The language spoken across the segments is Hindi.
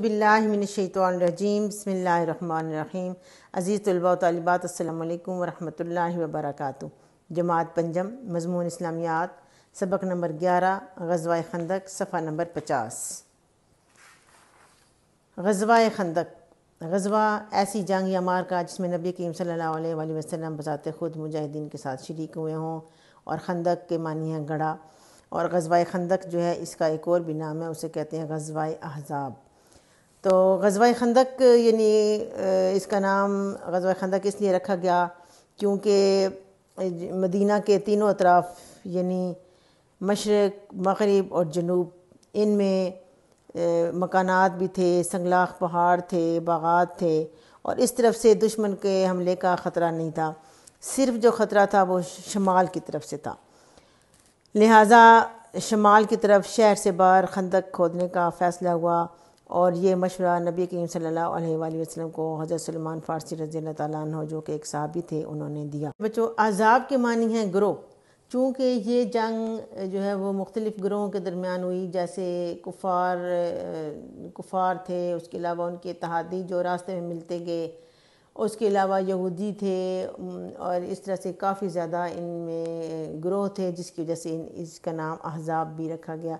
बिल्लाशतवानरजीम बसमीम अज़ीज़ तलबा तलबात अल्लाम वरहमल वबरक जमात पंजम मजमून इस्लामियात सबक नंबर ग्यारह गजवा खंदक सफ़ा नंबर पचास गजवा खंदक गजवा ऐसी जंग या मार का जिसमें नबी करीम सल्ला वसम बजात खुद मुजाहिदीन के साथ शरीक हुए हों और खंदक के मानी हैं गढ़ा और गजवा खंदक जो है इसका एक और भी नाम है उसे कहते हैं गजवा अहजाब तो गजवा खंदक यानी इसका नाम गजवा खंदक इसलिए रखा गया क्योंकि मदीना के तीनों अतराफ़ यानी मशरक़ मगरब और जनूब इनमें मकानात भी थे संगलाख पहाड़ थे बागात थे और इस तरफ से दुश्मन के हमले का ख़तरा नहीं था सिर्फ जो ख़तरा था वो शमाल की तरफ से था लिहाजा शमाल की तरफ शहर से बाहर खंदक खोदने का फ़ैसला हुआ और ये मशवरा नबी करीम सल्लल्लाहु अलैहि वसल्लम को हज़रत सलमान फ़ारसी रजी अल्लाह जो कि एक सहाबी थे उन्होंने दिया बच्चों अजाब के मानी हैं ग्रोह चूँकि ये जंग जो है वो मुख्तलिफ़ ग्रोहों के दरमियान हुई जैसे कुफार कुफार थे उसके अलावा उनके इतहादी जो रास्ते में मिलते गए उसके अलावा यहूदी थे और इस तरह से काफ़ी ज़्यादा इनमें ग्रोह थे जिसकी वजह से इसका नाम अहजाब भी रखा गया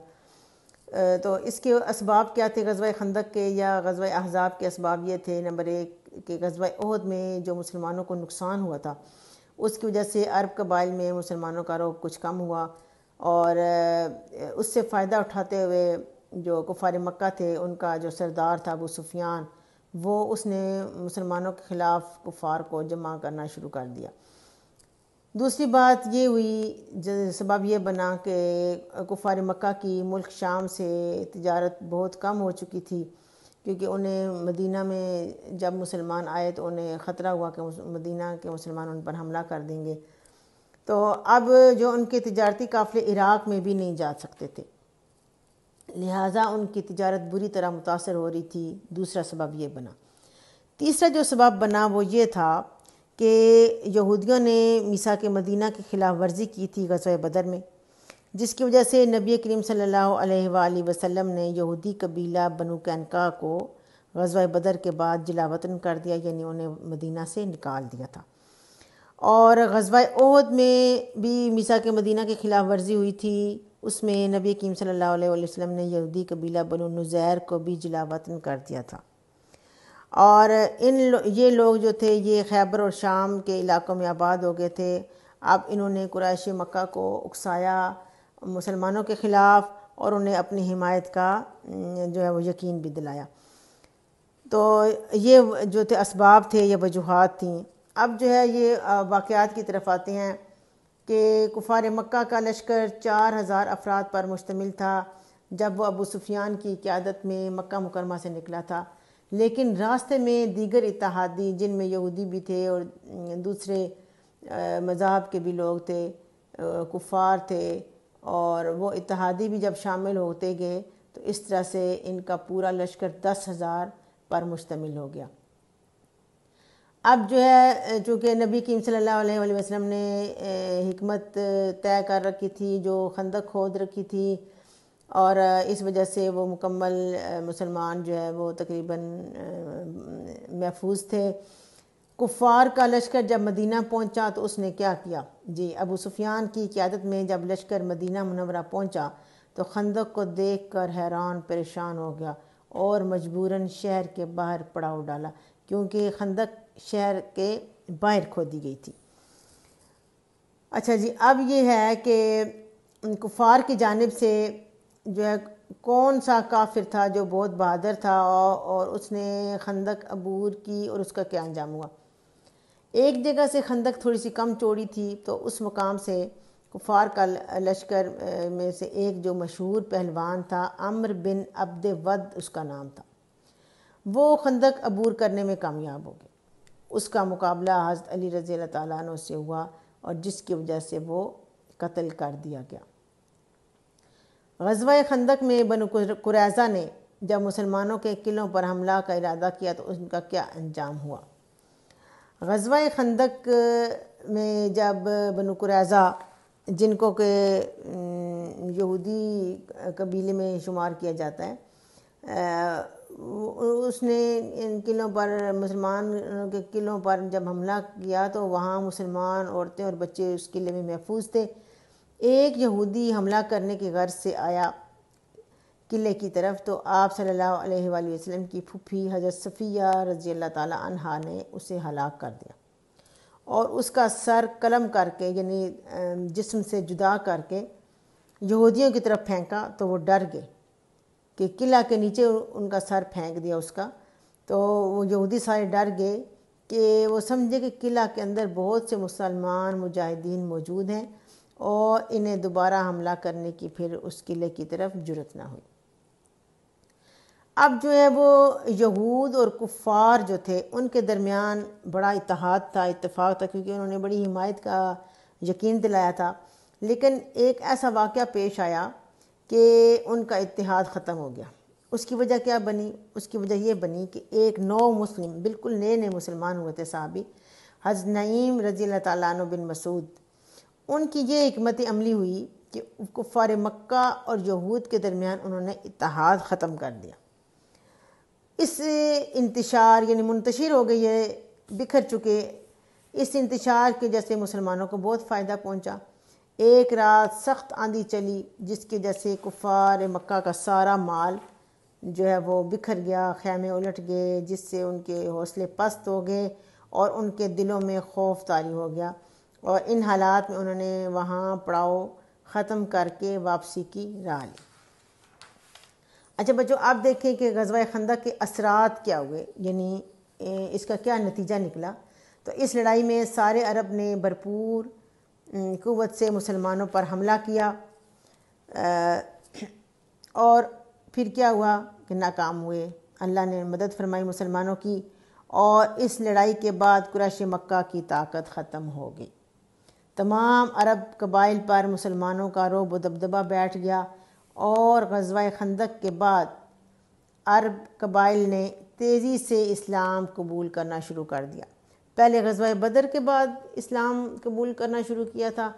तो इसके इसबाब क्या थे गजवा खंदक के या गजवा अहजाब के इसबाब ये थे नंबर एक कि गजब अहद में जो मुसलमानों को नुकसान हुआ था उसकी वजह से अरब कबाइल में मुसलमानों का रोब कुछ कम हुआ और उससे फ़ायदा उठाते हुए जो कुफार मक्का थे उनका जो सरदार था अबू सुफियान वो उसने मुसलमानों के ख़िलाफ़ कुफार को जमा करना शुरू कर दिया दूसरी बात ये हुई सबब ये बना कि कुफार मक्का की मुल्क शाम से तजारत बहुत कम हो चुकी थी क्योंकि उन्हें मदीना में जब मुसलमान आए तो उन्हें ख़तरा हुआ कि मदीना के मुसलमान उन पर हमला कर देंगे तो अब जो उनके तजारती काफ़िले इराक़ में भी नहीं जा सकते थे लिहाजा उनकी तजारत बुरी तरह मुतासर हो रही थी दूसरा सबब ये बना तीसरा जो सबब बना वो ये था कि यहूदियों ने मीसा के मदीना के ख़िलाफ़ वर्जी की थी गज़ बदर में जिसकी वजह से नबी करीम सल्ला वसलम ने यहूदी कबीला बनु कैनका को गजवा बदर के बाद जिलावतन कर दिया यानी उन्हें मदीना से निकाल दिया था और गजवा ओहद में भी मिसा के मदीना के ख़िलाफ़ वर्जी हुई थी उसमें नबी करीम सल्ला वसम ने यहूदी कबीला बनु नज़ैर को भी जिलावतन कर दिया था और इन लो, ये लोग जो थे ये खैबर और शाम के इलाकों में आबाद हो गए थे अब इन्होंने कुरैश मक्का को उकसाया मुसलमानों के ख़िलाफ़ और उन्हें अपनी हिमायत का जो है वो यकीन भी दिलाया तो ये जो थे इसबाब थे ये वजूहत थी अब जो है ये वाक़ात की तरफ आते हैं कि कुफार मक्का का लश्कर चार हज़ार अफराद पर मुश्तमिल था जब वो अबू सुफियान की क़्यादत में मक्का मुकरमा से निकला था लेकिन रास्ते में दीगर इतिहादी जिनमें यहूदी भी थे और दूसरे मजहब के भी लोग थे कुफार थे और वो इतिहादी भी जब शामिल होते गए तो इस तरह से इनका पूरा लश्कर दस हज़ार पर मुश्तमिल हो गया अब जो है चूँकि नबी कीम वसल्लम ने हमत तय कर रखी थी जो खंदक खोद रखी थी और इस वजह से वो मुकम्मल मुसलमान जो है वो तकरीबन महफूज थे कुफार का लश्कर जब मदीना पहुंचा तो उसने क्या किया जी अबू सुफियान की क्यादत में जब लश्कर मदीना मुनवरा पहुंचा तो खंदक को देख कर हैरान परेशान हो गया और मजबूरन शहर के बाहर पड़ाव डाला क्योंकि खंदक शहर के बाहर खो दी गई थी अच्छा जी अब ये है कि कुफार की जानब से जो है कौन सा काफिर था जो बहुत बहादुर था और उसने खंदक अबूर की और उसका क्या अंजाम हुआ एक जगह से खंदक थोड़ी सी कम चोड़ी थी तो उस मकाम से कुफार का लश्कर में से एक जो मशहूर पहलवान था अम्र बिन अब्द वद उसका नाम था वो खंदक अबूर करने में कामयाब हो गए उसका मुकाबला हजरत अली रज़ी अल्लाह से हुआ और जिसकी वजह से वो कत्ल कर दिया गया गजवा खंदक में बन कुरैजा ने जब मुसलमानों के किलों पर हमला का इरादा किया तो उनका क्या अंजाम हुआ गजवा खंदक में जब बन कुरैजा जिनको के यहूदी कबीले में शुमार किया जाता है उसने इन किलों पर मुसलमान के किलों पर जब हमला किया तो वहाँ मुसलमान औरतें और बच्चे उस किले में महफूज थे एक यहूदी हमला करने की गर्ज से आया किले की तरफ तो आप सल्लल्लाहु अलैहि वसल्लम की फूफी हजरत सफ़िया रजी अल्लाह ताला अनहा ने उसे हलाक कर दिया और उसका सर कलम करके यानी जिस्म से जुदा करके यहूदियों की तरफ फेंका तो वो डर गए कि किला के नीचे उनका सर फेंक दिया उसका तो वो यहूदी सारे डर गए कि वो समझे कि किला के अंदर बहुत से मुसलमान मुजाहिदीन मौजूद हैं और इन्हें दोबारा हमला करने की फिर उस किले की तरफ जरूरत ना हुई अब जो है वो यहूद और कुफ़ार जो थे उनके दरमियान बड़ा इतिहाद था इतफ़ाक़ था क्योंकि उन्होंने बड़ी हिमायत का यकीन दिलाया था लेकिन एक ऐसा वाक़ पेश आया कि उनका इतिहाद ख़त्म हो गया उसकी वजह क्या बनी उसकी वजह यह बनी कि एक नौ मुस्लिम बिल्कुल नए नए मुसलमान हुए थे साहबी हज नईम रज़ी अल्लाह बिन मसूद उनकी ये हमत अमली हुई कि कुफ़ार मक्का और यहूद के दरमियान उन्होंने इतिहाद ख़त्म कर दिया इस इंतशार यानी मुंतशिर हो गई है बिखर चुके इस इंतशार के जैसे मुसलमानों को बहुत फ़ायदा पहुंचा एक रात सख्त आंधी चली जिसके जैसे कुफ़ार मक्का का सारा माल जो है वो बिखर गया ख़ैमे उलट गए जिससे उनके हौसले पस्त हो गए और उनके दिलों में खौफ तारी हो गया और इन हालात में उन्होंने वहाँ पड़ाव ख़त्म करके वापसी की राह ली अच्छा बच्चों आप देखें कि गजवा खंदा के असरात क्या हुए यानी इसका क्या नतीजा निकला तो इस लड़ाई में सारे अरब ने भरपूर क़वत से मुसलमानों पर हमला किया और फिर क्या हुआ कि नाकाम हुए अल्लाह ने मदद फरमाई मुसलमानों की और इस लड़ाई के बाद कुरैश मक्का की ताकत ख़त्म हो गई तमाम अरब कबाइल पर मुसलमानों का रोब दबदबा बैठ गया और गजवा खंदक के बाद अरब कबाइल ने तेज़ी से इस्लाम कबूल करना शुरू कर दिया पहले गजवा बदर के बाद इस्लाम कबूल करना शुरू किया था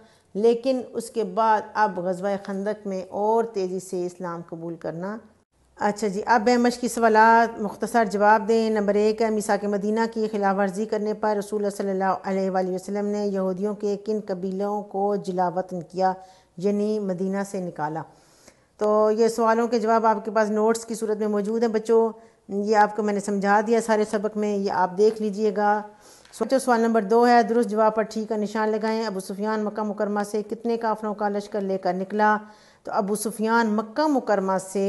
लेकिन उसके बाद अब गजवा खंदक में और तेज़ी से इस्लाम कबूल करना अच्छा जी अब बहमश की सवाल मुख्तसर जवाब दें नंबर एक है मिसा के मदीना की खिलाफ वर्जी करने पर रसूल सल्ला वसम ने यहूदियों के किन कबीलों को जिलावतन किया यानी मदीना से निकाला तो ये सवालों के जवाब आपके पास नोट्स की सूरत में मौजूद हैं बच्चों ये आपको मैंने समझा दिया सारे सबक में ये आप देख लीजिएगा सोचो सवाल नंबर दो है दुरुस्त जवाब पर ठीक का निशान लगाएं अबू सुफियान मक्का मुकरमा से कितने काफलों का लश्कर लेकर निकला तो अबू सुफियान मक्का मुकरमा से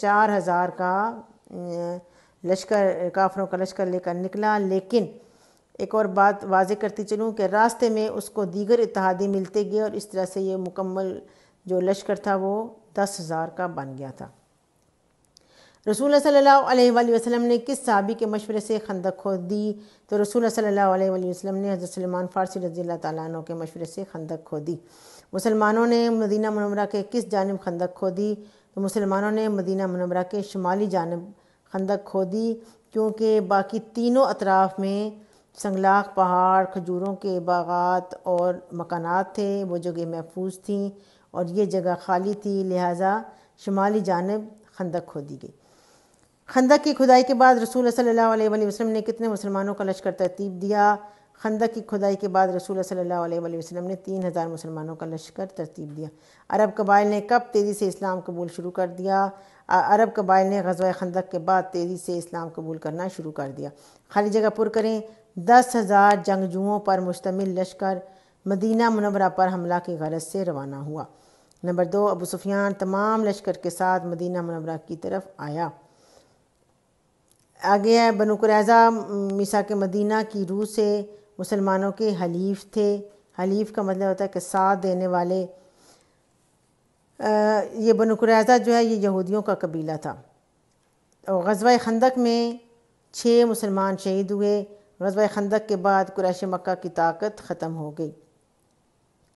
चार हज़ार का लश्कर काफरों का लश्कर लेकर निकला लेकिन एक और बात वाज करती चलूँ कि रास्ते में उसको दीगर इतिहादी मिलते गए और इस तरह से ये मुकम्मल जो लश्कर था वो दस हज़ार का बन गया था रसूल सल्लल्लाहु अलैहि वसल्लम ने किस सहाबी के मशवरे से खंदक खोद दी तो रसूल सल्लल्लाहु अलैहि वसल्लम ने हज़रत सलमान फ़ारसी रजील्ला अल्लाह के मशवरे से खंदक खोदी मुसलमानों ने मदीना मनवरा के किस जानब खंदक खोदी तो मुसलमानों ने मदीना मनवरा के शुमाली जानब खंदक खोदी क्योंकि बाकी तीनों अतराफ़ में संगलाख पहाड़ खजूरों के बागात और मकानात थे वो जगह महफूज थी और ये जगह खाली थी लिहाजा शुमाली जानब खंदक खोदी गई खंदक की खुदाई के बाद रसूल सल्लल्लाहु अलैहि वसल्लम ने कितने मुसलमानों का लश्कर तरतीब दिया खंदक की खुदाई के बाद रसूल सल्ला वसलम ने तीन हज़ार मुसलमानों का लश्कर तरतीब दिया अरब कबाइल ने कब तेज़ी से इस्लाम कबूल शुरू कर दिया अरब कबाइल ने गजवा खंदक के बाद तेज़ी से इस्लाम कबूल करना शुरू कर दिया खाली जगह पुर करें दस हज़ार जंगजुओं पर मुश्तमिल लश्कर मदीना मुनवरा पर हमला की गरज से रवाना हुआ नंबर दो अबू सुफियान तमाम लश्कर के साथ मदीना मुनवरा की तरफ आया आगे है बनु मिसा के मदीना की रूह से मुसलमानों के हलीफ थे हलीफ का मतलब होता है कि साथ देने वाले आ, ये बनकुरैज़ा जो है ये यहूदियों का कबीला था और गजवा खंदक में छः मुसलमान शहीद हुए गजवा खंदक के बाद कुरैश मक्का की ताकत ख़त्म हो गई